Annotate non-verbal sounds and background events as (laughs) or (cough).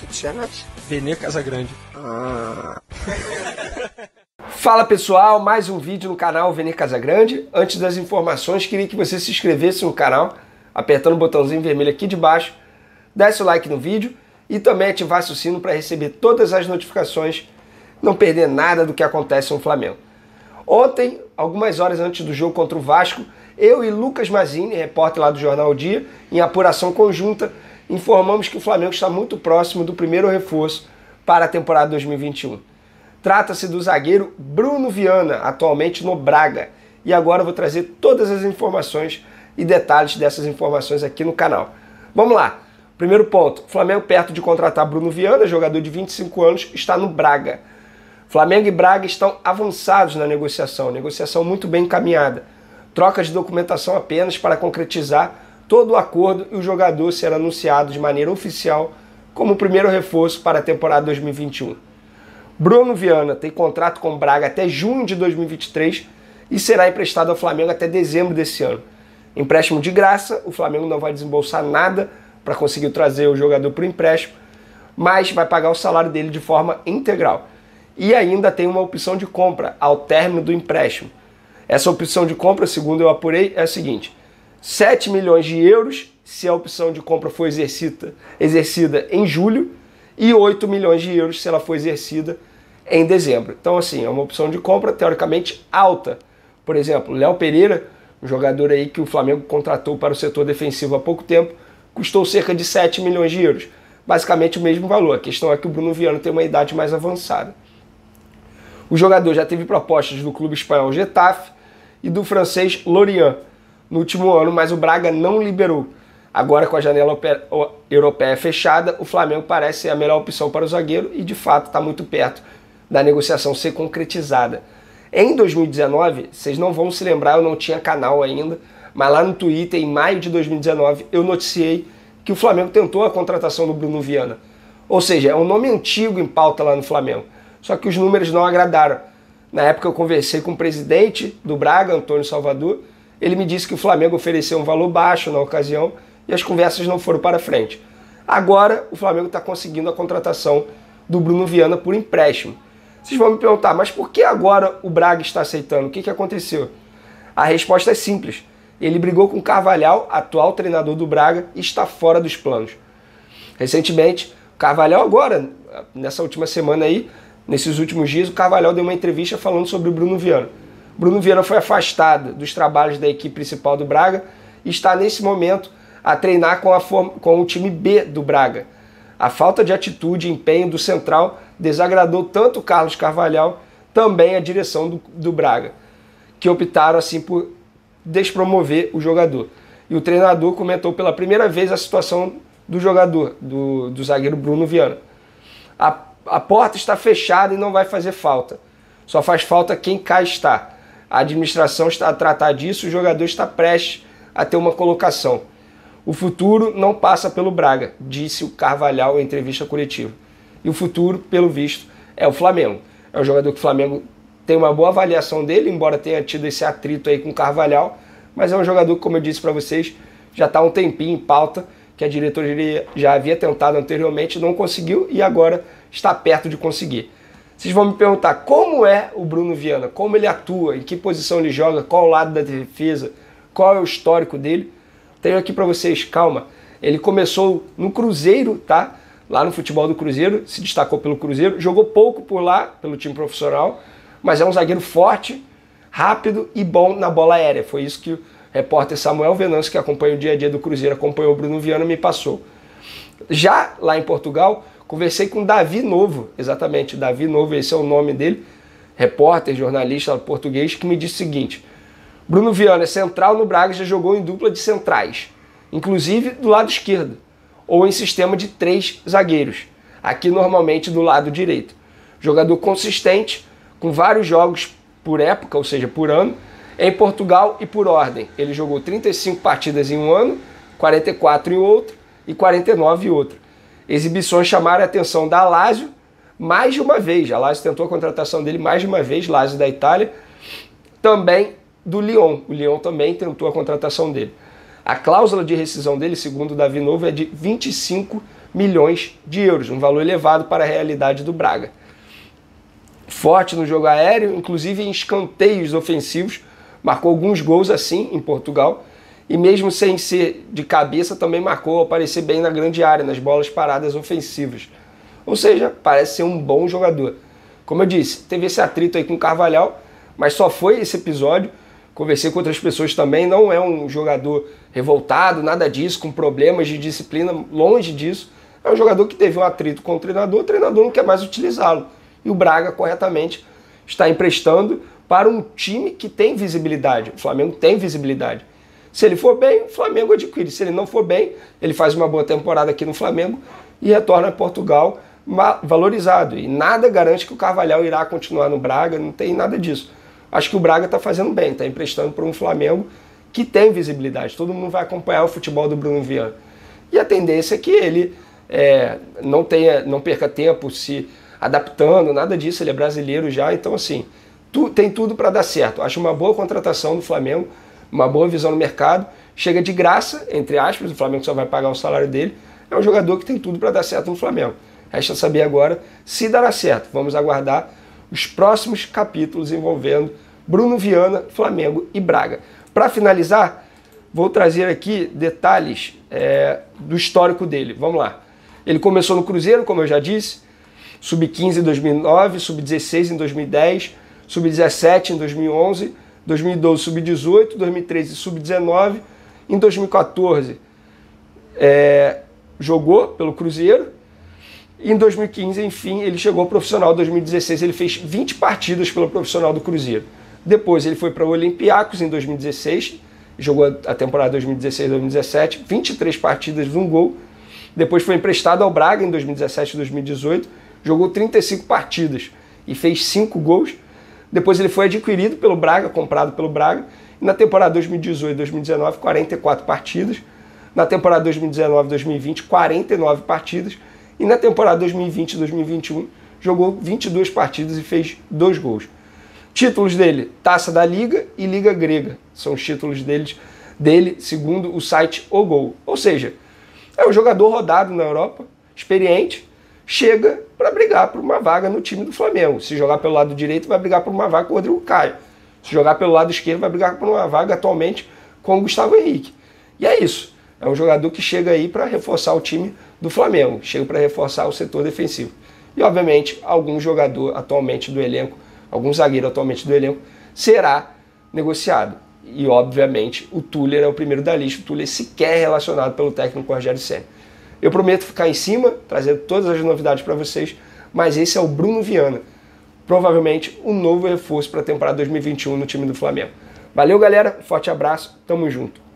Capixabs? É Benê Casagrande. Ah. (laughs) Fala pessoal, mais um vídeo no canal Venê Casagrande. Antes das informações, queria que você se inscrevesse no canal, apertando o botãozinho vermelho aqui de baixo, desse o like no vídeo e também ativasse o sino para receber todas as notificações, não perder nada do que acontece no Flamengo. Ontem, algumas horas antes do jogo contra o Vasco, eu e Lucas Mazini, repórter lá do Jornal o Dia, em apuração conjunta, informamos que o Flamengo está muito próximo do primeiro reforço para a temporada 2021. Trata-se do zagueiro Bruno Viana, atualmente no Braga. E agora eu vou trazer todas as informações e detalhes dessas informações aqui no canal. Vamos lá. Primeiro ponto: Flamengo perto de contratar Bruno Viana, jogador de 25 anos, está no Braga. Flamengo e Braga estão avançados na negociação, negociação muito bem encaminhada. Troca de documentação apenas para concretizar todo o acordo e o jogador será anunciado de maneira oficial como o primeiro reforço para a temporada 2021. Bruno Viana tem contrato com o Braga até junho de 2023 e será emprestado ao Flamengo até dezembro desse ano. Empréstimo de graça, o Flamengo não vai desembolsar nada para conseguir trazer o jogador para o empréstimo, mas vai pagar o salário dele de forma integral. E ainda tem uma opção de compra ao término do empréstimo. Essa opção de compra, segundo eu apurei, é a seguinte: 7 milhões de euros se a opção de compra for exercida exercida em julho e 8 milhões de euros se ela for exercida em dezembro. Então, assim, é uma opção de compra teoricamente alta. Por exemplo, Léo Pereira, um jogador aí que o Flamengo contratou para o setor defensivo há pouco tempo, custou cerca de 7 milhões de euros. Basicamente o mesmo valor. A questão é que o Bruno Viano tem uma idade mais avançada. O jogador já teve propostas do clube espanhol Getafe e do francês Lorient no último ano, mas o Braga não liberou. Agora, com a janela europeia fechada, o Flamengo parece ser a melhor opção para o zagueiro e, de fato, está muito perto da negociação ser concretizada. Em 2019, vocês não vão se lembrar, eu não tinha canal ainda, mas lá no Twitter, em maio de 2019, eu noticiei que o Flamengo tentou a contratação do Bruno Viana. Ou seja, é um nome antigo em pauta lá no Flamengo. Só que os números não agradaram. Na época, eu conversei com o presidente do Braga, Antônio Salvador, ele me disse que o Flamengo ofereceu um valor baixo na ocasião e as conversas não foram para frente. Agora o Flamengo está conseguindo a contratação do Bruno Viana por empréstimo. Vocês vão me perguntar, mas por que agora o Braga está aceitando? O que, que aconteceu? A resposta é simples. Ele brigou com o Carvalhal, atual treinador do Braga, e está fora dos planos. Recentemente, Carvalhal agora, nessa última semana aí, nesses últimos dias, o Carvalhal deu uma entrevista falando sobre o Bruno Viana. Bruno Vieira foi afastado dos trabalhos da equipe principal do Braga e está nesse momento a treinar com, a com o time B do Braga. A falta de atitude e empenho do Central desagradou tanto Carlos Carvalhal, também a direção do, do Braga, que optaram assim por despromover o jogador. E o treinador comentou pela primeira vez a situação do jogador, do, do zagueiro Bruno Viana. A, a porta está fechada e não vai fazer falta. Só faz falta quem cá está a administração está a tratar disso, o jogador está prestes a ter uma colocação. O futuro não passa pelo Braga, disse o Carvalhal em entrevista coletiva. E o futuro, pelo visto, é o Flamengo. É um jogador que o Flamengo tem uma boa avaliação dele, embora tenha tido esse atrito aí com o Carvalhal, mas é um jogador que, como eu disse para vocês, já está há um tempinho em pauta, que a diretoria já havia tentado anteriormente, não conseguiu e agora está perto de conseguir. Vocês vão me perguntar como é o Bruno Viana, como ele atua, em que posição ele joga, qual o lado da defesa, qual é o histórico dele. Tenho aqui para vocês, calma. Ele começou no Cruzeiro, tá? Lá no futebol do Cruzeiro, se destacou pelo Cruzeiro, jogou pouco por lá, pelo time profissional, mas é um zagueiro forte, rápido e bom na bola aérea. Foi isso que o repórter Samuel Venâncio, que acompanha o dia a dia do Cruzeiro, acompanhou o Bruno Viana, me passou. Já lá em Portugal, Conversei com Davi Novo, exatamente, Davi Novo, esse é o nome dele, repórter, jornalista português, que me disse o seguinte: Bruno Viana, central no Braga, já jogou em dupla de centrais, inclusive do lado esquerdo, ou em sistema de três zagueiros, aqui normalmente do lado direito. Jogador consistente, com vários jogos por época, ou seja, por ano, em Portugal e por ordem. Ele jogou 35 partidas em um ano, 44 em outro e 49 em outro exibições chamaram a atenção da Lazio mais de uma vez. A Lazio tentou a contratação dele mais de uma vez, Lazio da Itália, também do Lyon. O Lyon também tentou a contratação dele. A cláusula de rescisão dele, segundo o Davi Novo, é de 25 milhões de euros, um valor elevado para a realidade do Braga. Forte no jogo aéreo, inclusive em escanteios ofensivos, marcou alguns gols assim em Portugal e mesmo sem ser de cabeça, também marcou aparecer bem na grande área, nas bolas paradas ofensivas. Ou seja, parece ser um bom jogador. Como eu disse, teve esse atrito aí com o Carvalhal, mas só foi esse episódio. Conversei com outras pessoas também, não é um jogador revoltado, nada disso, com problemas de disciplina, longe disso. É um jogador que teve um atrito com o treinador, o treinador não quer mais utilizá-lo. E o Braga, corretamente, está emprestando para um time que tem visibilidade. O Flamengo tem visibilidade. Se ele for bem, o Flamengo adquire. Se ele não for bem, ele faz uma boa temporada aqui no Flamengo e retorna a Portugal valorizado. E nada garante que o Carvalhal irá continuar no Braga, não tem nada disso. Acho que o Braga está fazendo bem, está emprestando para um Flamengo que tem visibilidade. Todo mundo vai acompanhar o futebol do Bruno Viana. E a tendência é que ele é, não, tenha, não perca tempo se adaptando, nada disso. Ele é brasileiro já, então assim, tu, tem tudo para dar certo. Acho uma boa contratação do Flamengo uma boa visão no mercado, chega de graça, entre aspas, o Flamengo só vai pagar o salário dele. É um jogador que tem tudo para dar certo no Flamengo. Resta saber agora se dará certo. Vamos aguardar os próximos capítulos envolvendo Bruno Viana, Flamengo e Braga. Para finalizar, vou trazer aqui detalhes é, do histórico dele. Vamos lá. Ele começou no Cruzeiro, como eu já disse, sub-15 em 2009, sub-16 em 2010, sub-17 em 2011 2012 sub-18, 2013 sub-19, em 2014 é, jogou pelo Cruzeiro. E em 2015, enfim, ele chegou ao profissional. Em 2016, ele fez 20 partidas pelo profissional do Cruzeiro. Depois, ele foi para o Olympiacos em 2016, jogou a temporada 2016-2017, 23 partidas, um gol. Depois foi emprestado ao Braga em 2017 e 2018, jogou 35 partidas e fez 5 gols. Depois ele foi adquirido pelo Braga, comprado pelo Braga. na temporada 2018-2019, 44 partidas. Na temporada 2019-2020, 49 partidas. E na temporada 2020-2021, jogou 22 partidas e fez dois gols. Títulos dele: Taça da Liga e Liga Grega. São os títulos deles, dele, segundo o site O Gol. Ou seja, é um jogador rodado na Europa, experiente, chega para brigar por uma vaga no time do Flamengo. Se jogar pelo lado direito, vai brigar por uma vaga com o Rodrigo Caio. Se jogar pelo lado esquerdo, vai brigar por uma vaga atualmente com o Gustavo Henrique. E é isso. É um jogador que chega aí para reforçar o time do Flamengo, chega para reforçar o setor defensivo. E, obviamente, algum jogador atualmente do elenco, algum zagueiro atualmente do elenco, será negociado. E, obviamente, o Tuller é o primeiro da lista. O Tuller sequer é relacionado pelo técnico Rogério Senna. Eu prometo ficar em cima, trazer todas as novidades para vocês, mas esse é o Bruno Viana. Provavelmente o um novo reforço para a temporada 2021 no time do Flamengo. Valeu, galera. Forte abraço. Tamo junto.